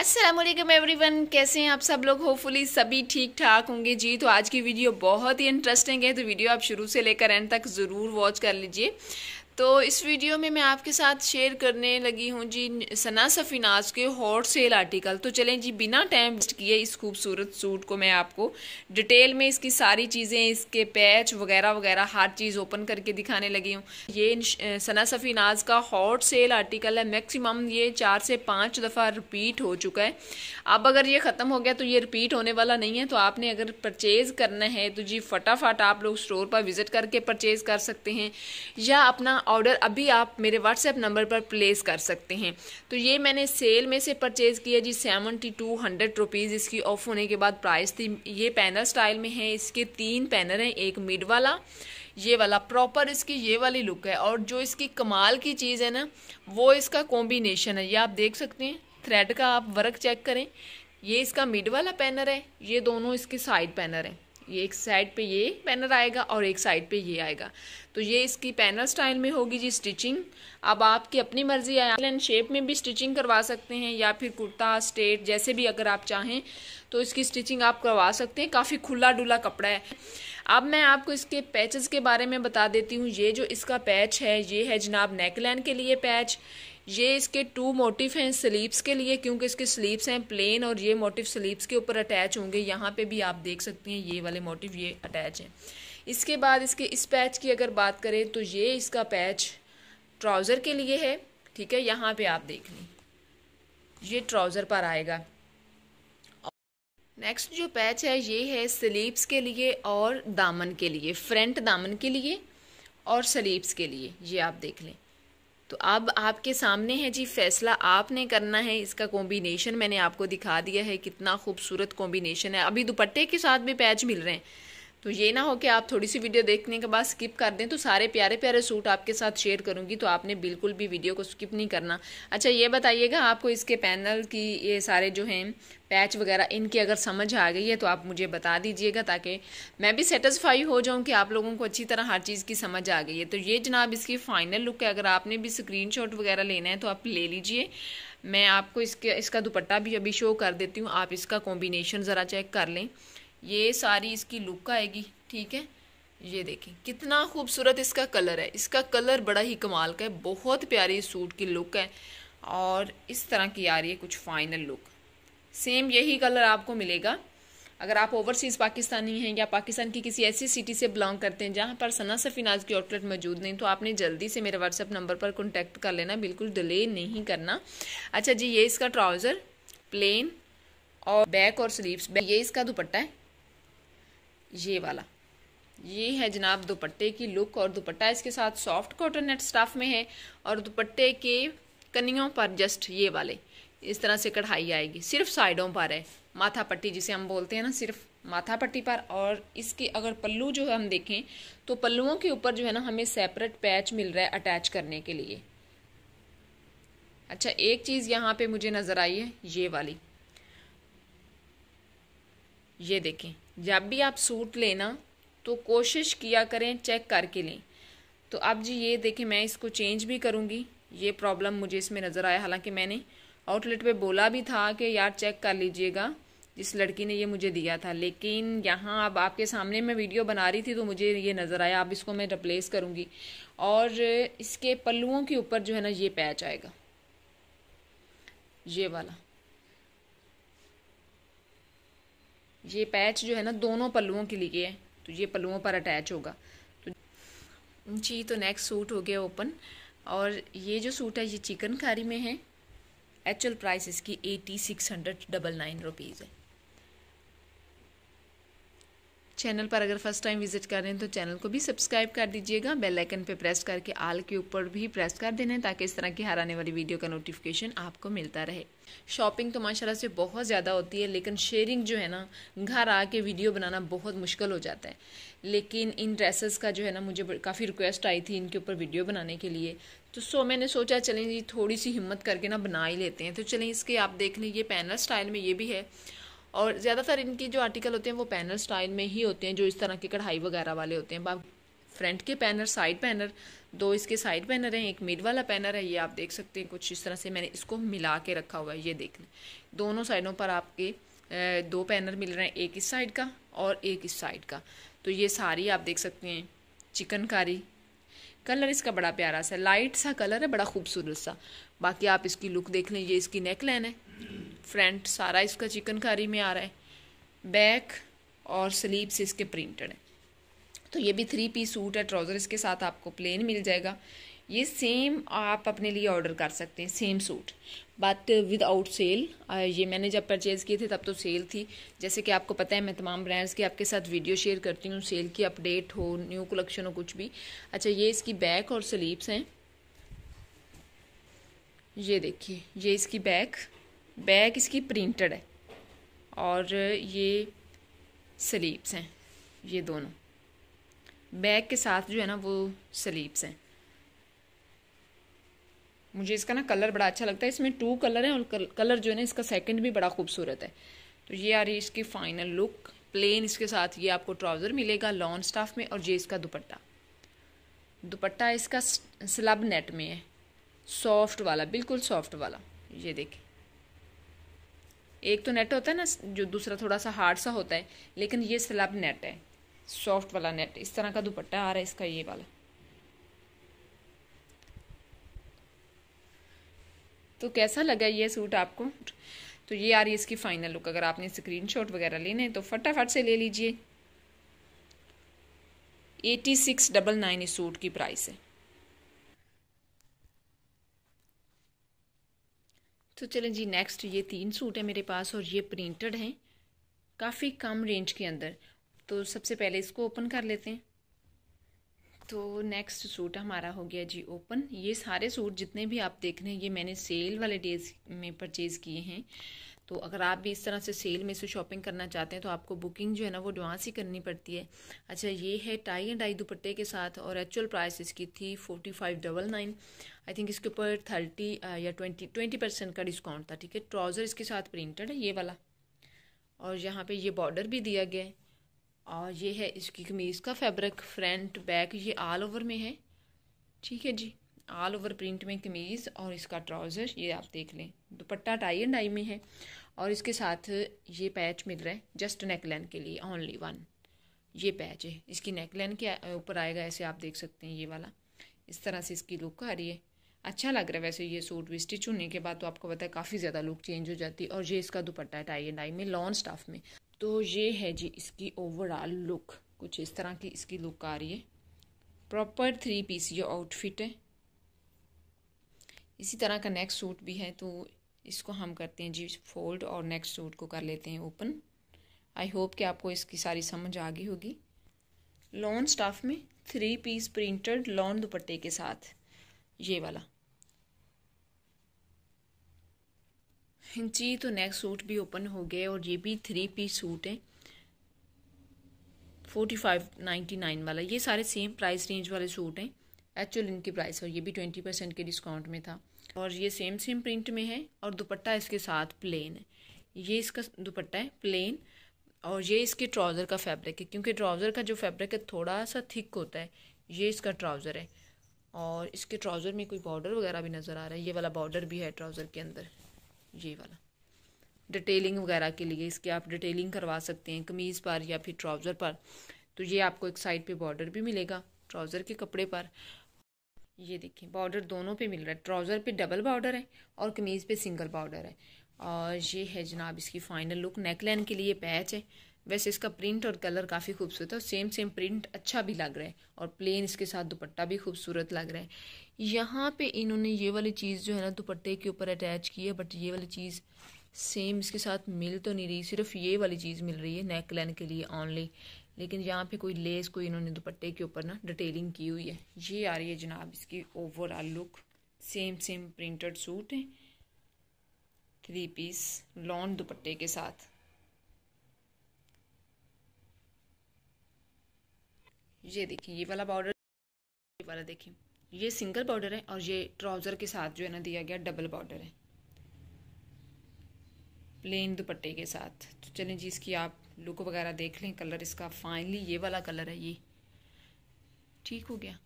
Aslam every one कैसे हैं आप सब लोग होपफुली सभी ठीक ठाक होंगे जी तो आज की वीडियो बहुत ही इंटरेस्टिंग है तो वीडियो आप शुरू से लेकर एंड तक ज़रूर वॉच कर लीजिए तो इस वीडियो में मैं आपके साथ शेयर करने लगी हूँ जी सना सफीनाज के हॉट सेल आर्टिकल तो चलें जी बिना टाइम वेस्ट किए इस खूबसूरत सूट को मैं आपको डिटेल में इसकी सारी चीज़ें इसके पैच वगैरह वगैरह हर चीज़ ओपन करके दिखाने लगी हूँ ये सना सफीनाज का हॉट सेल आर्टिकल है मैक्सिमम ये चार से पाँच दफ़ा रिपीट हो चुका है अब अगर ये ख़त्म हो गया तो ये रिपीट होने वाला नहीं है तो आपने अगर परचेज़ करना है तो जी फटाफट आप लोग स्टोर पर विज़िट करके परचेज़ कर सकते हैं या अपना ऑर्डर अभी आप मेरे व्हाट्सएप नंबर पर प्लेस कर सकते हैं तो ये मैंने सेल में से परचेज़ किया जी सेवेंटी टू हंड्रेड रुपीज़ इसकी ऑफ होने के बाद प्राइस थी ये पैनर स्टाइल में है इसके तीन पैनर हैं एक मिड वाला ये वाला प्रॉपर इसकी ये वाली लुक है और जो इसकी कमाल की चीज़ है ना वो इसका कॉम्बिनेशन है ये आप देख सकते हैं थ्रेड का आप वर्क चेक करें ये इसका मिड वाला पैनर है ये दोनों इसके साइड पैनर हैं ये एक साइड पे ये पैनल आएगा और एक साइड पे ये आएगा तो ये इसकी पैनल स्टाइल में होगी जी स्टिचिंग अब आपकी अपनी मर्जी है शेप में भी स्टिचिंग करवा सकते हैं या फिर कुर्ता स्टेट जैसे भी अगर आप चाहें तो इसकी स्टिचिंग आप करवा सकते हैं काफ़ी खुला डुला कपड़ा है अब मैं आपको इसके पैचेस के बारे में बता देती हूँ ये जो इसका पैच है ये है जनाब नेकलैन के लिए पैच ये इसके टू मोटिव हैं स्लीप्स के लिए क्योंकि इसके स्लीप्स हैं प्लेन और ये मोटिव स्लीप्स के ऊपर अटैच होंगे यहाँ पे भी आप देख सकती हैं ये वाले मोटिव ये अटैच हैं इसके बाद इसके इस पैच की अगर बात करें तो ये इसका पैच ट्राउज़र के लिए है ठीक है यहाँ पर आप देख लें ये ट्राउज़र पर आएगा नेक्स्ट जो पैच है ये है स्लीप्स के लिए और दामन के लिए फ्रंट दामन के लिए और स्लीप्स के लिए ये आप देख लें तो अब आपके सामने है जी फैसला आपने करना है इसका कॉम्बिनेशन मैंने आपको दिखा दिया है कितना खूबसूरत कॉम्बिनेशन है अभी दुपट्टे के साथ भी पैच मिल रहे हैं तो ये ना हो कि आप थोड़ी सी वीडियो देखने के बाद स्किप कर दें तो सारे प्यारे प्यारे सूट आपके साथ शेयर करूंगी तो आपने बिल्कुल भी वीडियो को स्किप नहीं करना अच्छा ये बताइएगा आपको इसके पैनल की ये सारे जो हैं पैच वगैरह इनकी अगर समझ आ गई है तो आप मुझे बता दीजिएगा ताकि मैं भी सेटिस्फाई हो जाऊँ कि आप लोगों को अच्छी तरह हर चीज़ की समझ आ गई है तो ये जनाब इसकी फ़ाइनल लुक है अगर आपने भी स्क्रीन वगैरह लेना है तो आप ले लीजिए मैं आपको इसके इसका दुपट्टा भी अभी शो कर देती हूँ आप इसका कॉम्बिनेशन ज़रा चेक कर लें ये सारी इसकी लुक आएगी ठीक है ये देखें कितना खूबसूरत इसका कलर है इसका कलर बड़ा ही कमाल का है बहुत प्यारी सूट की लुक है और इस तरह की आ रही है कुछ फाइनल लुक सेम यही कलर आपको मिलेगा अगर आप ओवरसीज़ पाकिस्तानी हैं या पाकिस्तान की किसी ऐसी सिटी से बिलोंग करते हैं जहाँ पर सना सफीनाज की आउटलेट मौजूद नहीं तो आपने जल्दी से मेरे व्हाट्सअप नंबर पर कॉन्टैक्ट कर लेना बिल्कुल डिले नहीं करना अच्छा जी ये इसका ट्राउज़र प्लेन और बैक और स्लीव्स ये इसका दुपट्टा है ये वाला ये है जनाब दुपट्टे की लुक और दुपट्टा इसके साथ सॉफ्ट कॉटन नेट स्टाफ में है और दुपट्टे के कनियों पर जस्ट ये वाले इस तरह से कढ़ाई आएगी सिर्फ साइडों पर है माथा पट्टी जिसे हम बोलते हैं ना सिर्फ माथा पट्टी पर और इसके अगर पल्लू जो है हम देखें तो पल्लुओं के ऊपर जो है ना हमें सेपरेट पैच मिल रहा है अटैच करने के लिए अच्छा एक चीज़ यहाँ पे मुझे नज़र आई है ये वाली ये देखें जब भी आप सूट लेना तो कोशिश किया करें चेक करके लें तो अब जी ये देखें मैं इसको चेंज भी करूँगी ये प्रॉब्लम मुझे इसमें नज़र आया हालांकि मैंने आउटलेट पे बोला भी था कि यार चेक कर लीजिएगा जिस लड़की ने ये मुझे दिया था लेकिन यहाँ अब आपके सामने मैं वीडियो बना रही थी तो मुझे ये नज़र आया अब इसको मैं रिप्लेस करूँगी और इसके पल्लुओं के ऊपर जो है ना ये पैच आएगा ये वाला ये पैच जो है ना दोनों पल्लुओं के लिए है तो ये पल्लुओं पर अटैच होगा तो जी तो नेक्स्ट सूट हो गया ओपन और ये जो सूट है ये चिकनकारी में है एक्चुअल प्राइस इसकी eighty six hundred double nine rupees है चैनल पर अगर फर्स्ट टाइम विजिट कर रहे हैं तो चैनल को भी सब्सक्राइब कर दीजिएगा बेल आइकन पे प्रेस करके आल के ऊपर भी प्रेस कर देना ताकि इस तरह की हर आने वाली वीडियो का नोटिफिकेशन आपको मिलता रहे शॉपिंग तो माशाल्लाह से बहुत ज़्यादा होती है लेकिन शेयरिंग जो है ना घर आके वीडियो बनाना बहुत मुश्किल हो जाता है लेकिन इन ड्रेसेस का जो है ना मुझे काफ़ी रिक्वेस्ट आई थी इनके ऊपर वीडियो बनाने के लिए तो सो मैंने सोचा चलें जी थोड़ी सी हिम्मत करके ना बना ही लेते हैं तो चलें इसके आप देख लें ये पैनल स्टाइल में ये भी है और ज़्यादातर इनकी जो आर्टिकल होते हैं वो पैनल स्टाइल में ही होते हैं जो इस तरह के कढ़ाई वगैरह वाले होते हैं फ्रंट के पैनर साइड पैनर दो इसके साइड पैनर हैं एक मिड वाला पैनर है ये आप देख सकते हैं कुछ इस तरह से मैंने इसको मिला के रखा हुआ है ये देखना दोनों साइडों पर आपके दो पैनर मिल रहे हैं एक इस साइड का और एक इस साइड का तो ये सारी आप देख सकते हैं चिकनकारी कलर इसका बड़ा प्यारा सा लाइट सा कलर है बड़ा खूबसूरत सा बाकी आप इसकी लुक देख लें ये इसकी नेक लाइन है फ्रंट सारा इसका चिकनकारी में आ रहा है बैक और स्लीव्स इसके प्रिंटेड हैं तो ये भी थ्री पीस सूट है ट्राउज़र इसके साथ आपको प्लेन मिल जाएगा ये सेम आप अपने लिए ऑर्डर कर सकते हैं same suit but without sale ये मैंने जब परचेज़ किए थे तब तो सेल थी जैसे कि आपको पता है मैं तमाम ब्रांड्स की आपके साथ वीडियो शेयर करती हूँ सेल की अपडेट हो न्यू कलेक्शन हो कुछ भी अच्छा ये इसकी बैक और स्लीव्स हैं ये देखिए ये इसकी बैक बैक इसकी प्रिंटेड है और ये स्लीप्स हैं ये दोनों बैग के साथ जो है ना वो स्लीप्स हैं मुझे इसका ना कलर बड़ा अच्छा लगता है इसमें टू कलर हैं और कलर जो है ना इसका सेकंड भी बड़ा खूबसूरत है तो ये आ रही इसकी फाइनल लुक प्लेन इसके साथ ये आपको ट्राउज़र मिलेगा लॉन्ग स्टाफ में और ये इसका दुपट्टा दुपट्टा इसका स्लब नेट में है सॉफ्ट वाला बिल्कुल सॉफ्ट वाला ये देखिए एक तो नेट होता है ना जो दूसरा थोड़ा सा हार्ड सा होता है लेकिन ये स्लैब नेट है सॉफ्ट वाला नेट इस तरह का दुपट्टा आ रहा है इसका ये वाला तो कैसा लगा ये सूट आपको तो ये आ रही है इसकी फाइनल लुक अगर आपने स्क्रीनशॉट वगैरह लेने तो फटाफट से ले लीजिए एटी सिक्स डबल नाइन इस सूट की प्राइस है तो चलें जी नेक्स्ट ये तीन सूट है मेरे पास और ये प्रिंटेड हैं काफ़ी कम रेंज के अंदर तो सबसे पहले इसको ओपन कर लेते हैं तो नेक्स्ट सूट हमारा हो गया जी ओपन ये सारे सूट जितने भी आप देख रहे हैं ये मैंने सेल वाले डेज में परचेज़ किए हैं तो अगर आप भी इस तरह से सेल में से शॉपिंग करना चाहते हैं तो आपको बुकिंग जो है ना वो एडवांस ही करनी पड़ती है अच्छा ये है टाई एंड आई दुपट्टे के साथ और एक्चुअल प्राइस इसकी थी forty five double nine I think इसके ऊपर थर्टी uh, या ट्वेंटी ट्वेंटी परसेंट का डिस्काउंट था ठीक है ट्राउज़र इसके साथ प्रिंटेड है ये वाला और यहाँ पर ये बॉर्डर भी दिया गया और ये है इसकी कमीज़ का फैब्रिक फ्रंट बैक ये ऑल ओवर में है ठीक है जी ऑल ओवर प्रिंट में कमीज़ और इसका ट्राउज़र ये आप देख लें दुपट्टा टाई एंड डाई में है और इसके साथ ये पैच मिल रहा है जस्ट नेक के लिए ओनली वन ये पैच है इसकी नेक के ऊपर आएगा ऐसे आप देख सकते हैं ये वाला इस तरह से इसकी लुक आ रही है अच्छा लग रहा है वैसे ये सूट भी स्टिच होने के बाद तो आपको पता है काफ़ी ज़्यादा लुक चेंज हो जाती है और ये इसका दुपट्टा है टाई एंड डाई में लॉन्ग स्टाफ में तो ये है जी इसकी ओवरऑल लुक कुछ इस तरह की इसकी लुक आ रही है प्रॉपर थ्री पीस ये आउटफिट है इसी तरह का नेक्स्ट सूट भी है तो इसको हम करते हैं जी फोल्ड और नेक्स्ट सूट को कर लेते हैं ओपन आई होप कि आपको इसकी सारी समझ आ गई होगी लॉन स्टाफ में थ्री पीस प्रिंटेड लॉन दुपट्टे के साथ ये वाला जी तो नेक्स्ट सूट भी ओपन हो गए और ये भी थ्री पीस सूट है फोर्टी फाइव नाइन्टी नाइन वाला ये सारे सेम प्राइस रेंज वाले सूट हैं एक्चुअल इनकी प्राइस और ये भी ट्वेंटी परसेंट के डिस्काउंट में था और ये सेम सेम प्रिंट में है और दुपट्टा इसके साथ प्लेन है ये इसका दुपट्टा है प्लेन और ये इसके ट्राउज़र का फैब्रिक है क्योंकि ट्राउज़र का जो फैब्रिक है थोड़ा सा थिक होता है ये इसका ट्राउज़र है और इसके ट्राउज़र में कोई बॉर्डर वगैरह भी नज़र आ रहा है ये वाला बॉर्डर भी है ट्राउज़र के अंदर ये वाला डिटेलिंग वगैरह के लिए इसके आप डिटेलिंग करवा सकते हैं कमीज़ पर या फिर ट्राउज़र पर तो ये आपको एक साइड पर बॉर्डर भी मिलेगा ट्राउज़र के कपड़े पर ये देखिए बॉर्डर दोनों पे मिल रहा है ट्राउज़र पे डबल बॉर्डर है और कमीज़ पे सिंगल बॉर्डर है और ये है जनाब इसकी फाइनल लुक नेकलाइन के लिए पैच है वैसे इसका प्रिंट और कलर काफ़ी खूबसूरत है और सेम सेम प्रिंट अच्छा भी लग रहा है और प्लेन इसके साथ दुपट्टा भी खूबसूरत लग रहा है यहाँ पे इन्होंने ये वाली चीज़ जो है ना दुपट्टे के ऊपर अटैच की है बट ये वाली चीज़ सेम इसके साथ मिल तो नहीं रही सिर्फ ये वाली चीज़ मिल रही है नेक लाइन के लिए ऑनली लेकिन यहाँ पे कोई लेस कोई इन्होंने दुपट्टे के ऊपर ना डिटेलिंग की हुई है ये आ रही है जनाब इसकी overall look same same printed suit है थ्री पीस लॉन्ग दुपट्टे के साथ ये देखिए ये वाला बॉर्डर ये वाला देखिए ये सिंगल बॉर्डर है और ये ट्राउज़र के साथ जो है ना दिया गया डबल बॉर्डर है प्लेन दुपट्टे के साथ तो चलें जी इसकी आप लुक वगैरह देख लें कलर इसका फाइनली ये वाला कलर है ये ठीक हो गया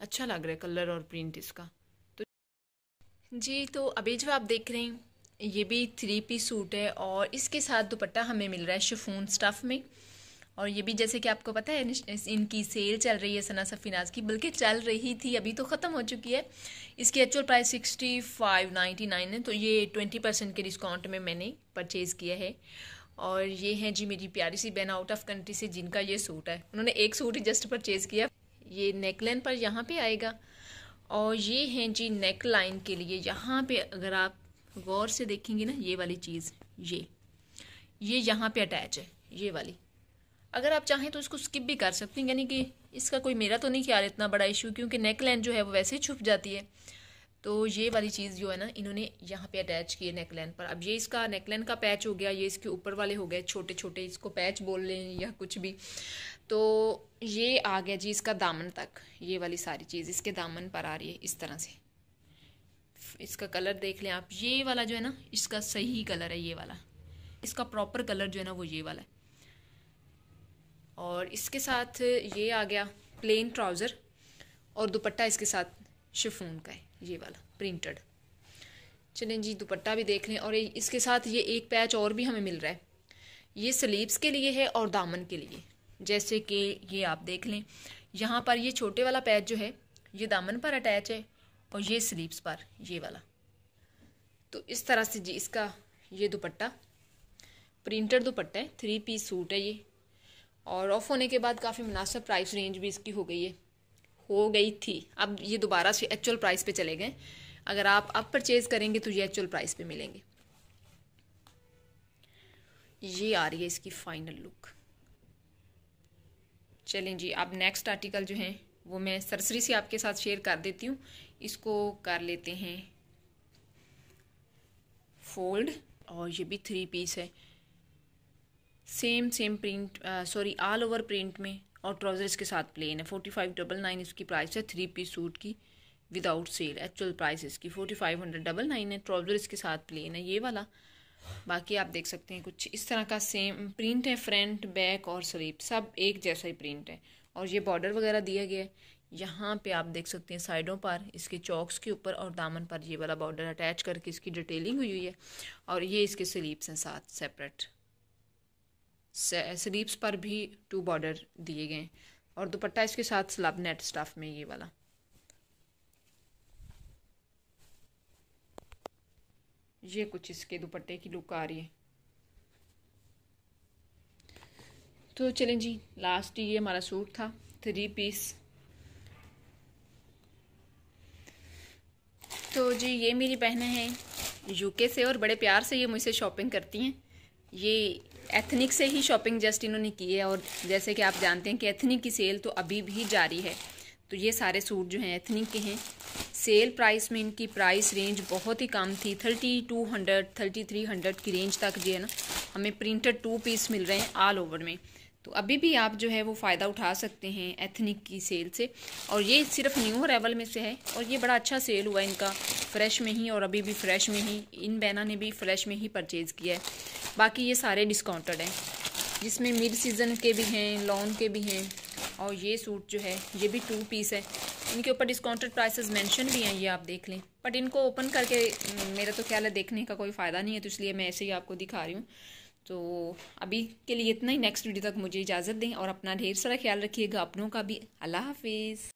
अच्छा लग रहा है कलर और प्रिंट इसका तो जी तो अभी जो आप देख रहे हैं ये भी थ्री पी सूट है और इसके साथ दुपट्टा हमें मिल रहा है शिफोन स्टफ़ में और ये भी जैसे कि आपको पता है इनकी सेल चल रही है सना सफिनाज की बल्कि चल रही थी अभी तो ख़त्म हो चुकी है इसकी actual price sixty five ninety nine है तो ये ट्वेंटी परसेंट के डिस्काउंट में मैंने परचेज़ किया है और ये हैं जी मेरी प्यारी सी बहन आउट ऑफ कंट्री से जिनका ये सूट है उन्होंने एक सूट ही जस्ट परचेज़ किया ये नेकलाइन पर यहाँ पर आएगा और ये हैं जी नेक लाइन के लिए यहाँ पर अगर आप गौर से देखेंगे ना ये वाली चीज़ ये ये यहाँ पर अटैच है ये वाली अगर आप चाहें तो इसको स्किप भी कर सकती हैं यानी कि इसका कोई मेरा तो नहीं ख्याल इतना बड़ा इशू क्योंकि नेक लाइन जो है वो वैसे ही छुप जाती है तो ये वाली चीज़ जो है ना इन्होंने यहाँ पे अटैच किए नेक लाइन पर अब ये इसका नेक लाइन का पैच हो गया ये इसके ऊपर वाले हो गए छोटे छोटे इसको पैच बोल लें या कुछ भी तो ये आ गया जी इसका दामन तक ये वाली सारी चीज़ इसके दामन पर आ रही है इस तरह से इसका कलर देख लें आप ये वाला जो है ना इसका सही कलर है ये वाला इसका प्रॉपर कलर जो है ना वो ये वाला है और इसके साथ ये आ गया प्लेन ट्राउज़र और दुपट्टा इसके साथ शिफोन का है ये वाला प्रिंटेड चलें जी दुपट्टा भी देख लें और इसके साथ ये एक पैच और भी हमें मिल रहा है ये स्लीव्स के लिए है और दामन के लिए जैसे कि ये आप देख लें यहाँ पर ये छोटे वाला पैच जो है ये दामन पर अटैच है और ये स्लीव्स पर ये वाला तो इस तरह से जी इसका ये दुपट्टा प्रिंटेड दुपट्टा है थ्री पीस सूट है ये और ऑफ़ होने के बाद काफ़ी मुनासिब प्राइस रेंज भी इसकी हो गई है हो गई थी अब ये दोबारा से एक्चुअल प्राइस पे चले गए अगर आप अब परचेज़ करेंगे तो ये एक्चुअल प्राइस पे मिलेंगे ये आ रही है इसकी फाइनल लुक चलें जी अब नेक्स्ट आर्टिकल जो है वो मैं सरसरी से आपके साथ शेयर कर देती हूँ इसको कर लेते हैं फोल्ड और ये भी थ्री पीस है same same print sorry all over print में और ट्राउजर्स के साथ प्लेन है फोर्टी फाइव डबल नाइन इसकी प्राइस है थ्री पीस सूट की विदाउट सेल एक्चुअल प्राइस इसकी forty five hundred double nine है ट्राउजर्स के साथ प्लेन है ये वाला बाकी आप देख सकते हैं कुछ इस तरह का सेम प्रिंट है फ्रंट बैक और स्लीव सब एक जैसा ही प्रिंट है और ये बॉर्डर वगैरह दिया गया है यहाँ पे आप देख सकते हैं साइडों पर इसके चौक्स के ऊपर और दामन पर ये वाला बॉर्डर अटैच करके इसकी डिटेलिंग हुई हुई है और ये इसके स्लीव्स हैं साथ सेपरेट स्लीप्स पर भी टू बॉर्डर दिए गए और दुपट्टा इसके साथ स्लब नेट स्टफ में ये वाला ये कुछ इसके दुपट्टे की लुक आ रही है तो चलें जी लास्ट ये हमारा सूट था थ्री पीस तो जी ये मेरी बहनें हैं यूके से और बड़े प्यार से ये मुझसे शॉपिंग करती हैं ये एथनिक से ही शॉपिंग जस्ट इन्होंने की है और जैसे कि आप जानते हैं कि एथनिक की सेल तो अभी भी जारी है तो ये सारे सूट जो हैं एथनिक के हैं सेल प्राइस में इनकी प्राइस रेंज बहुत ही कम थी thirty two hundred thirty three hundred की रेंज तक जो है ना हमें प्रिंटेड टू पीस मिल रहे हैं ऑल ओवर में तो अभी भी आप जो है वो फ़ायदा उठा सकते हैं एथनिक की सेल से और ये सिर्फ न्यू अरेवल में से है और ये बड़ा अच्छा सेल हुआ इनका फ्रेश में ही और अभी भी फ्रेश में ही इन बहना ने भी फ्रेश में ही परचेज़ किया है बाकी ये सारे डिस्काउंटेड हैं जिसमें मिड सीज़न के भी हैं लॉन्ग के भी हैं और ये सूट जो है ये भी टू पीस है इनके ऊपर डिस्काउंटेड प्राइसेस मेंशन भी हैं ये आप देख लें बट इनको ओपन करके हम्म, मेरा तो ख्याल है देखने का कोई फ़ायदा नहीं है तो इसलिए मैं ऐसे ही आपको दिखा रही हूँ तो अभी के लिए इतना ही नेक्स्ट वीडियो तक मुझे इजाज़त दें और अपना ढेर सारा ख्याल रखिएगा अपनों का भी अल्लाह हाफिज़